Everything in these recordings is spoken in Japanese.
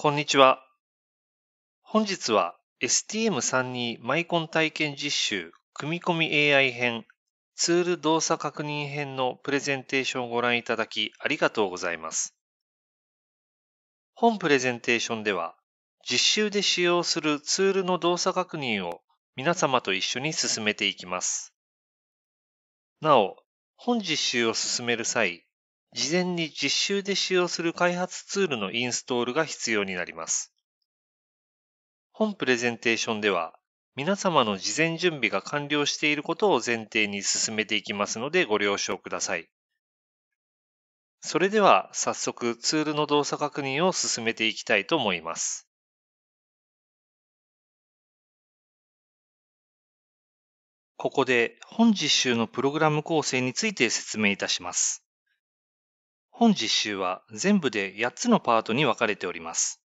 こんにちは。本日は STM32 マイコン体験実習組み込み AI 編ツール動作確認編のプレゼンテーションをご覧いただきありがとうございます。本プレゼンテーションでは実習で使用するツールの動作確認を皆様と一緒に進めていきます。なお、本実習を進める際、事前に実習で使用する開発ツールのインストールが必要になります。本プレゼンテーションでは、皆様の事前準備が完了していることを前提に進めていきますのでご了承ください。それでは早速ツールの動作確認を進めていきたいと思います。ここで本実習のプログラム構成について説明いたします。本実習は全部で8つのパートに分かれております。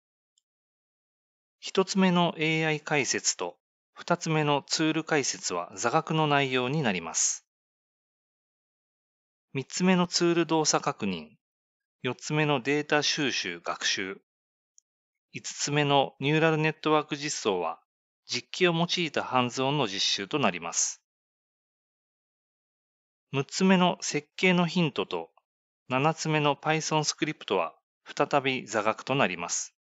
1つ目の AI 解説と2つ目のツール解説は座学の内容になります。3つ目のツール動作確認、4つ目のデータ収集・学習、5つ目のニューラルネットワーク実装は実機を用いたハンズオンの実習となります。6つ目の設計のヒントと7つ目の Python スクリプトは再び座学となります。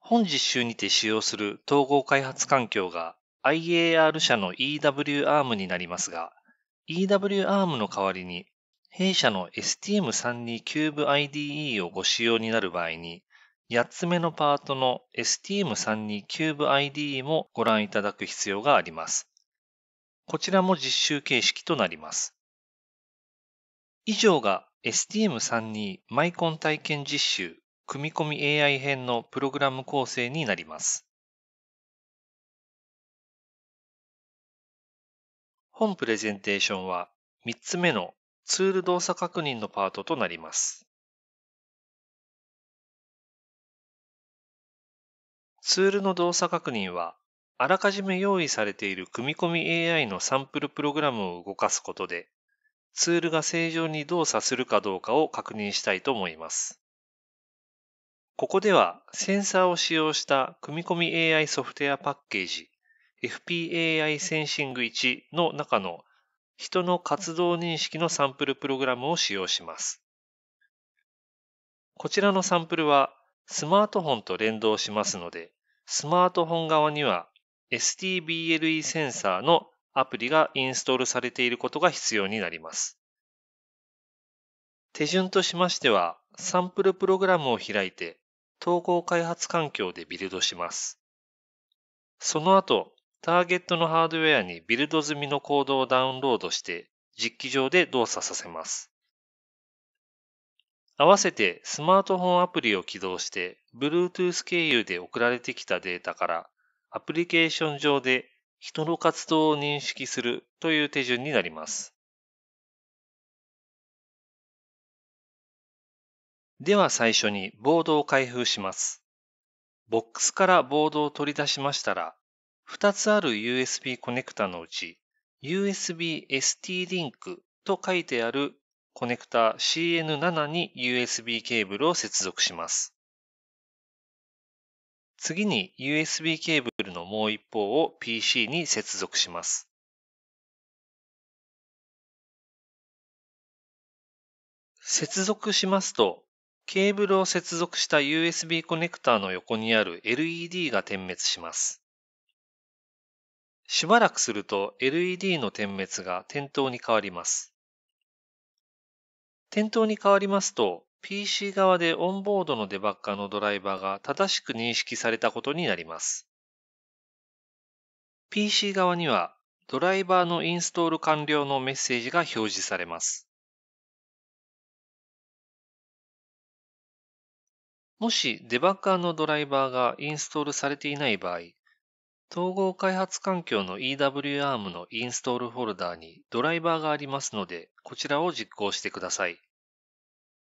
本実習にて使用する統合開発環境が IAR 社の EWARM になりますが、EWARM の代わりに弊社の STM32 Cube IDE をご使用になる場合に、8つ目のパートの STM32 Cube IDE もご覧いただく必要があります。こちらも実習形式となります。以上が STM32 マイコン体験実習組み込み AI 編のプログラム構成になります。本プレゼンテーションは3つ目のツール動作確認のパートとなります。ツールの動作確認はあらかじめ用意されている組み込み AI のサンプルプログラムを動かすことでツールが正常に動作するかどうかを確認したいと思います。ここではセンサーを使用した組み込み AI ソフトウェアパッケージ FPAI センシング1の中の人の活動認識のサンプルプログラムを使用します。こちらのサンプルはスマートフォンと連動しますので、スマートフォン側には STBLE センサーのアプリがインストールされていることが必要になります。手順としましては、サンプルプログラムを開いて、統合開発環境でビルドします。その後、ターゲットのハードウェアにビルド済みのコードをダウンロードして、実機上で動作させます。合わせてスマートフォンアプリを起動して、Bluetooth 経由で送られてきたデータから、アプリケーション上で人の活動を認識するという手順になります。では最初にボードを開封します。ボックスからボードを取り出しましたら、2つある USB コネクタのうち、USB ST-Link と書いてあるコネクタ CN7 に USB ケーブルを接続します。次に USB ケーブルのもう一方を PC に接続します。接続しますと、ケーブルを接続した USB コネクターの横にある LED が点滅します。しばらくすると LED の点滅が点灯に変わります。点灯に変わりますと、PC 側でオンボードのデバッカーのドライバーが正しく認識されたことになります。PC 側にはドライバーのインストール完了のメッセージが表示されます。もしデバッカーのドライバーがインストールされていない場合、統合開発環境の EWARM のインストールフォルダーにドライバーがありますので、こちらを実行してください。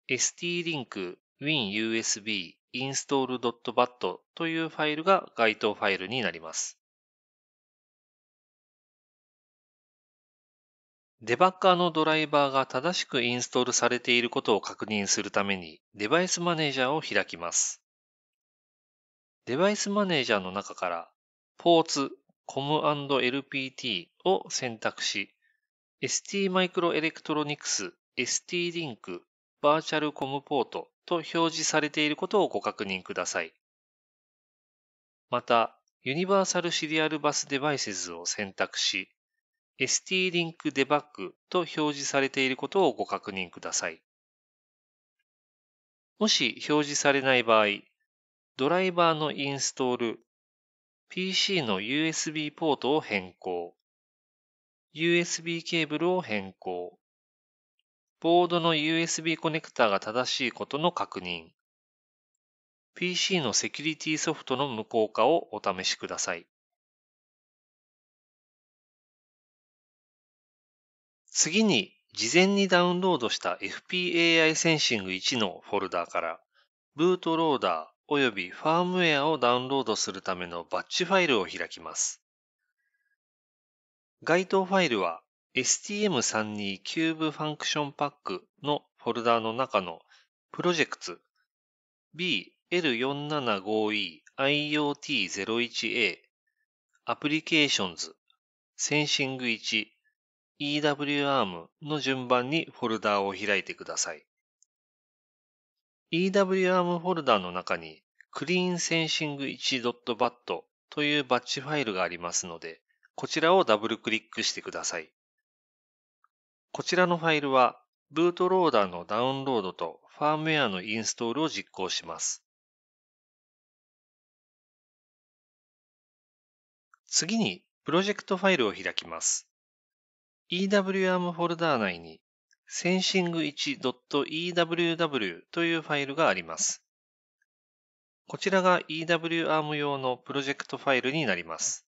s t l i n k winusb install.bat というファイルが該当ファイルになります。デバッカーのドライバーが正しくインストールされていることを確認するためにデバイスマネージャーを開きます。デバイスマネージャーの中からポーツ COM&LPT を選択し STMicroelectronics STLink バーチャルコムポートと表示されていることをご確認ください。また、ユニバーサルシリアルバスデバイセズを選択し、ST-Link デバッグと表示されていることをご確認ください。もし表示されない場合、ドライバーのインストール、PC の USB ポートを変更、USB ケーブルを変更、ボードの USB コネクタが正しいことの確認。PC のセキュリティソフトの無効化をお試しください。次に、事前にダウンロードした FPAI センシング1のフォルダーから、ブートローダー及びファームウェアをダウンロードするためのバッチファイルを開きます。該当ファイルは STM32 キューブファンクションパックのフォルダーの中のプロジェクツ BL475EIoT01A アプリケーションズセンシング 1EWARM の順番にフォルダーを開いてください。EWARM フォルダーの中に cleansensing1.bat というバッチファイルがありますので、こちらをダブルクリックしてください。こちらのファイルは、ブートローダーのダウンロードとファームウェアのインストールを実行します。次に、プロジェクトファイルを開きます。EWARM フォルダー内に sensing1.eww というファイルがあります。こちらが EWARM 用のプロジェクトファイルになります。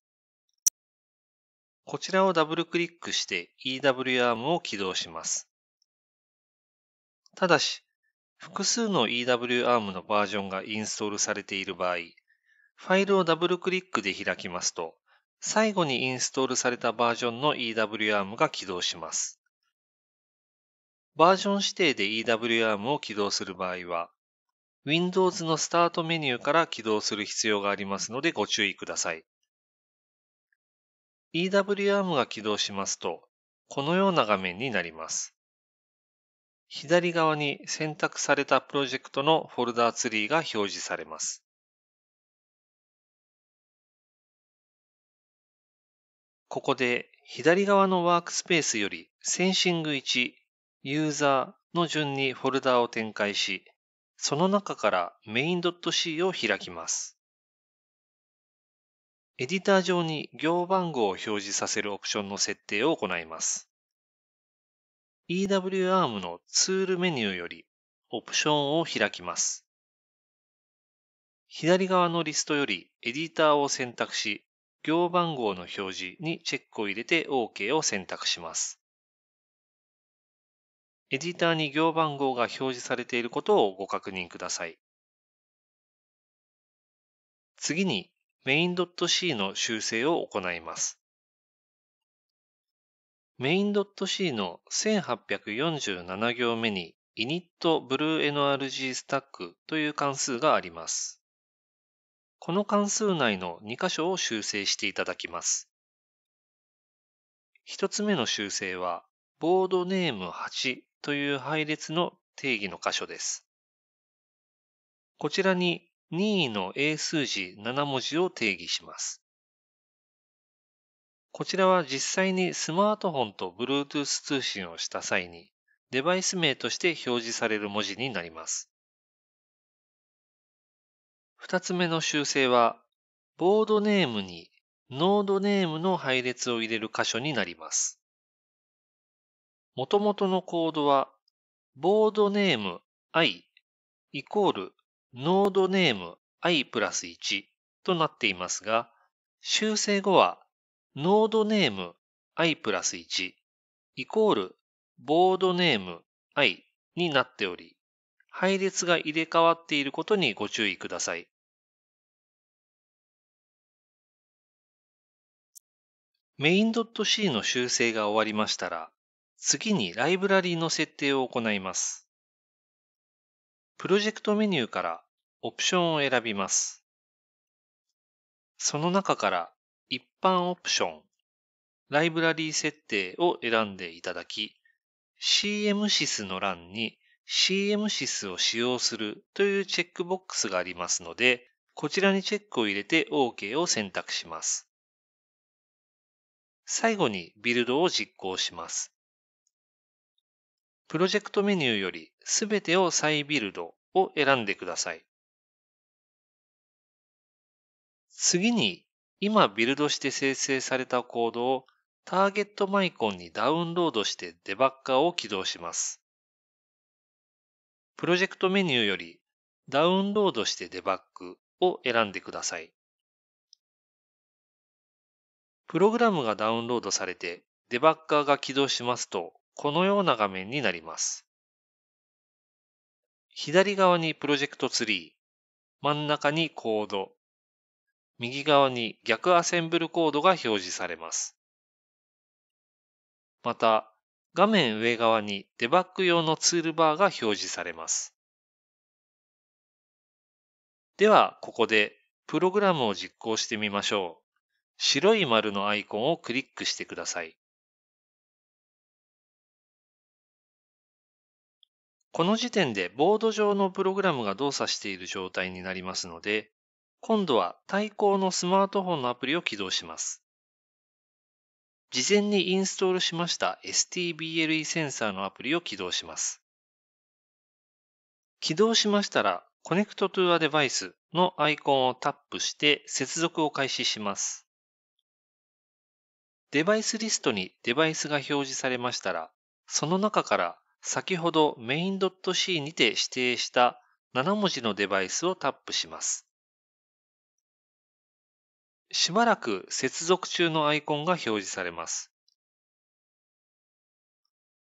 こちらをダブルクリックして EWARM を起動します。ただし、複数の EWARM のバージョンがインストールされている場合、ファイルをダブルクリックで開きますと、最後にインストールされたバージョンの EWARM が起動します。バージョン指定で EWARM を起動する場合は、Windows のスタートメニューから起動する必要がありますのでご注意ください。EWM r が起動しますと、このような画面になります。左側に選択されたプロジェクトのフォルダーツリーが表示されます。ここで左側のワークスペースよりセンシング1、ユーザーの順にフォルダを展開し、その中から main.c を開きます。エディター上に行番号を表示させるオプションの設定を行います。EWARM のツールメニューよりオプションを開きます。左側のリストよりエディターを選択し、行番号の表示にチェックを入れて OK を選択します。エディターに行番号が表示されていることをご確認ください。次に main.c の修正を行います。main.c の1847行目に init.blueNRG s t a c k という関数があります。この関数内の2箇所を修正していただきます。1つ目の修正は、ボードネーム8という配列の定義の箇所です。こちらに任意の英数字7文字を定義します。こちらは実際にスマートフォンと Bluetooth 通信をした際にデバイス名として表示される文字になります。二つ目の修正は、ボードネームにノードネームの配列を入れる箇所になります。元々のコードは、ボードネーム i イコールノードネーム i プラス1となっていますが、修正後はノードネーム i プラス1イコールボードネーム i になっており、配列が入れ替わっていることにご注意ください。メイン c の修正が終わりましたら、次にライブラリーの設定を行います。プロジェクトメニューからオプションを選びます。その中から一般オプション、ライブラリー設定を選んでいただき、CMSys の欄に CMSys を使用するというチェックボックスがありますので、こちらにチェックを入れて OK を選択します。最後にビルドを実行します。プロジェクトメニューよりすべてを再ビルドを選んでください。次に、今ビルドして生成されたコードをターゲットマイコンにダウンロードしてデバッカーを起動します。プロジェクトメニューよりダウンロードしてデバッグを選んでください。プログラムがダウンロードされてデバッカーが起動しますとこのような画面になります。左側にプロジェクトツリー、真ん中にコード、右側に逆アセンブルコードが表示されます。また、画面上側にデバッグ用のツールバーが表示されます。では、ここでプログラムを実行してみましょう。白い丸のアイコンをクリックしてください。この時点でボード上のプログラムが動作している状態になりますので、今度は対抗のスマートフォンのアプリを起動します。事前にインストールしました STBLE センサーのアプリを起動します。起動しましたら Connect to a Device のアイコンをタップして接続を開始します。デバイスリストにデバイスが表示されましたら、その中から先ほど main.c にて指定した7文字のデバイスをタップします。しばらく接続中のアイコンが表示されます。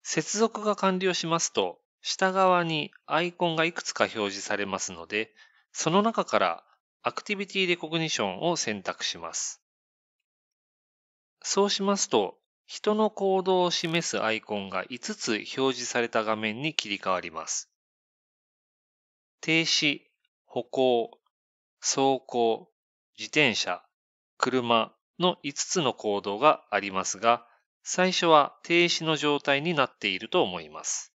接続が完了しますと、下側にアイコンがいくつか表示されますので、その中からアクティビティレコグニションを選択します。そうしますと、人の行動を示すアイコンが5つ表示された画面に切り替わります。停止、歩行、走行、自転車、車の5つの行動がありますが、最初は停止の状態になっていると思います。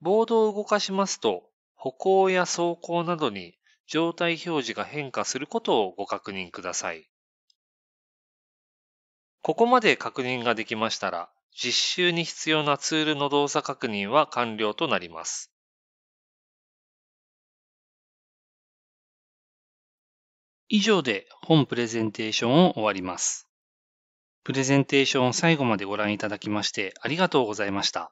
ボードを動かしますと、歩行や走行などに状態表示が変化することをご確認ください。ここまで確認ができましたら、実習に必要なツールの動作確認は完了となります。以上で本プレゼンテーションを終わります。プレゼンテーションを最後までご覧いただきましてありがとうございました。